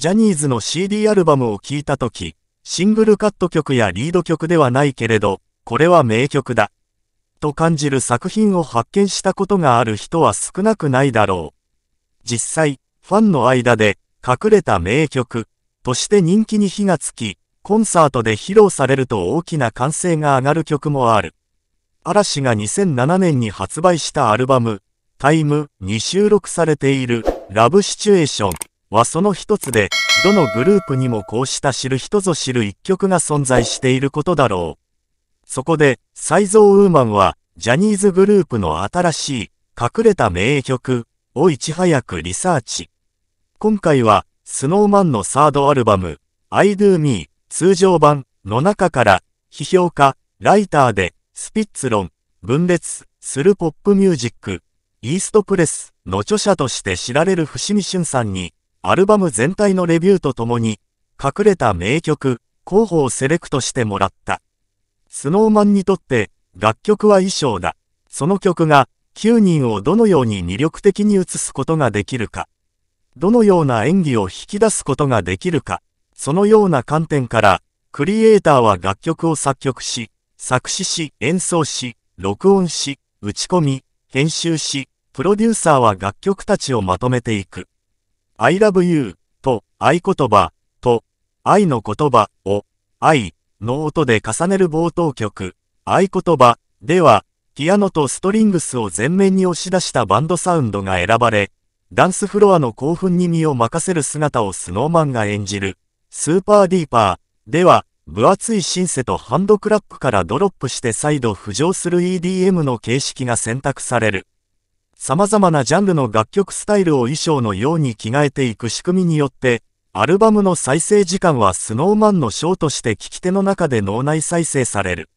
ジャニーズの CD アルバムを聴いたとき、シングルカット曲やリード曲ではないけれど、これは名曲だ。と感じる作品を発見したことがある人は少なくないだろう。実際、ファンの間で隠れた名曲として人気に火がつき、コンサートで披露されると大きな歓声が上がる曲もある。嵐が2007年に発売したアルバム、タイムに収録されているラブシチュエーション。はその一つで、どのグループにもこうした知る人ぞ知る一曲が存在していることだろう。そこで、サイゾウーマンは、ジャニーズグループの新しい、隠れた名曲をいち早くリサーチ。今回は、スノーマンのサードアルバム、I Do Me 通常版の中から、批評家、ライターで、スピッツ論、分裂するポップミュージック、イーストプレスの著者として知られる伏見俊さんに、アルバム全体のレビューとともに、隠れた名曲、候補をセレクトしてもらった。スノーマンにとって、楽曲は衣装だ。その曲が、9人をどのように魅力的に映すことができるか。どのような演技を引き出すことができるか。そのような観点から、クリエイターは楽曲を作曲し、作詞し、演奏し、録音し、打ち込み、編集し、プロデューサーは楽曲たちをまとめていく。I love you と合言葉と愛の言葉を愛の音で重ねる冒頭曲合言葉ではピアノとストリングスを前面に押し出したバンドサウンドが選ばれダンスフロアの興奮に身を任せる姿をスノーマンが演じるスーパーディーパーでは分厚いシンセとハンドクラップからドロップして再度浮上する EDM の形式が選択される。様々なジャンルの楽曲スタイルを衣装のように着替えていく仕組みによって、アルバムの再生時間は snowman のショーとして聴き手の中で脳内再生される。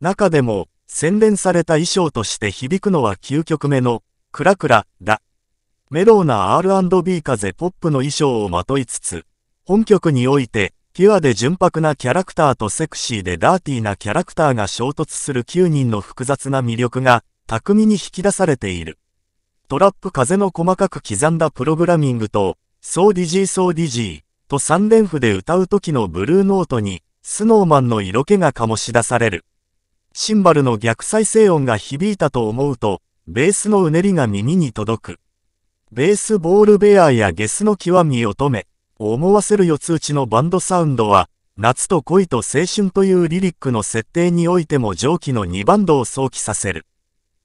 中でも、洗練された衣装として響くのは9曲目の、クラクラ、だ。メローな R&B 風ポップの衣装をまといつつ、本曲において、ピュアで純白なキャラクターとセクシーでダーティーなキャラクターが衝突する9人の複雑な魅力が、巧みに引き出されている。トラップ風の細かく刻んだプログラミングと、そうディジーそうディジーと三連符で歌う時のブルーノートに、スノーマンの色気が醸し出される。シンバルの逆再生音が響いたと思うと、ベースのうねりが耳に届く。ベースボールベアやゲスの極み乙女、思わせる四つ打ちのバンドサウンドは、夏と恋と青春というリリックの設定においても上記の2バンドを想起させる。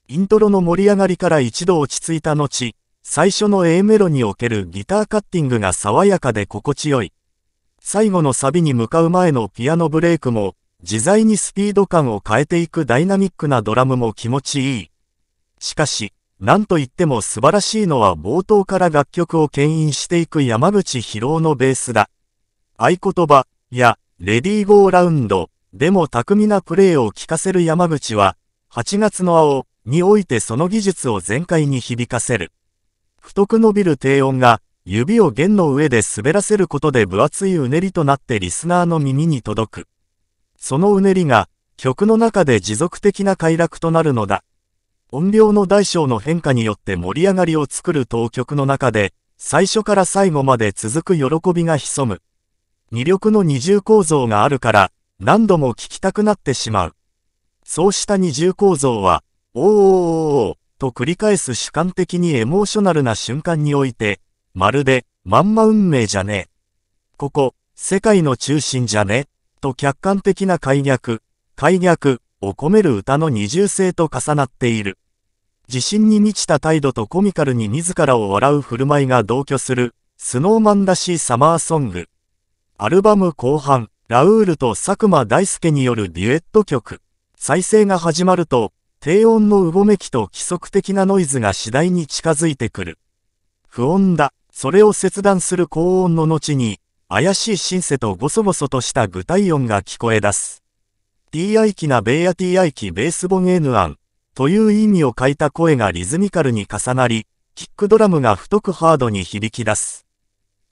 イントロの盛り上がりから一度落ち着いた後、最初の A メロにおけるギターカッティングが爽やかで心地よい。最後のサビに向かう前のピアノブレイクも、自在にスピード感を変えていくダイナミックなドラムも気持ちいい。しかし、なんといっても素晴らしいのは冒頭から楽曲を牽引していく山口博労のベースだ。合言葉やレディーゴーラウンドでも巧みなプレーを聞かせる山口は、8月の青、においてその技術を全開に響かせる。太く伸びる低音が、指を弦の上で滑らせることで分厚いうねりとなってリスナーの耳に届く。そのうねりが、曲の中で持続的な快楽となるのだ。音量の大小の変化によって盛り上がりを作る当曲の中で、最初から最後まで続く喜びが潜む。魅力の二重構造があるから、何度も聴きたくなってしまう。そうした二重構造は、おーと繰り返す主観的にエモーショナルな瞬間において、まるで、まんま運命じゃねえ。ここ、世界の中心じゃねと客観的な解虐、解虐を込める歌の二重性と重なっている。自信に満ちた態度とコミカルに自らを笑う振る舞いが同居する、スノーマンらしいサマーソング。アルバム後半、ラウールと佐久間大介によるデュエット曲。再生が始まると、低音のうごめきと規則的なノイズが次第に近づいてくる。不穏だ、それを切断する高音の後に、怪しいシンセとごそごそとした具体音が聞こえ出す。ti 機なベーヤ ti 機ベースボン N アンという意味を書いた声がリズミカルに重なり、キックドラムが太くハードに響き出す。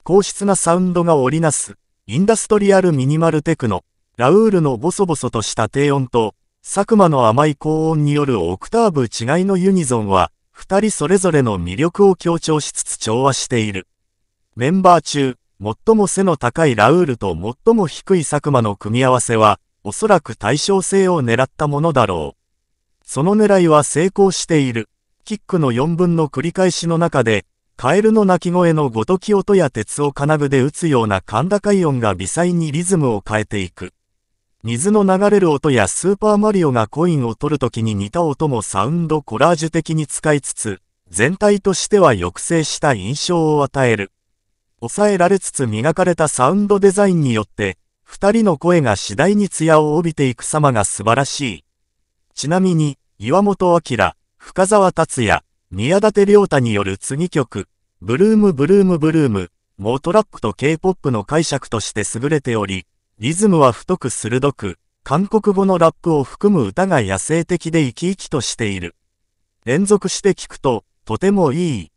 硬質なサウンドが織りなす、インダストリアルミニマルテクノ、ラウールのボソボソとした低音と、佐久間の甘い高音によるオクターブ違いのユニゾンは、二人それぞれの魅力を強調しつつ調和している。メンバー中、最も背の高いラウールと最も低い佐久間の組み合わせは、おそらく対称性を狙ったものだろう。その狙いは成功している。キックの4分の繰り返しの中で、カエルの鳴き声のごとき音や鉄を金具で打つような甲高い音が微細にリズムを変えていく。水の流れる音やスーパーマリオがコインを取るときに似た音もサウンドコラージュ的に使いつつ、全体としては抑制した印象を与える。抑えられつつ磨かれたサウンドデザインによって、二人の声が次第に艶を帯びていく様が素晴らしい。ちなみに、岩本明、深沢達也、宮舘良太による次曲、ブルームブルームブルーム、もトラックと K-POP の解釈として優れており、リズムは太く鋭く、韓国語のラップを含む歌が野生的で生き生きとしている。連続して聞くと、とてもいい。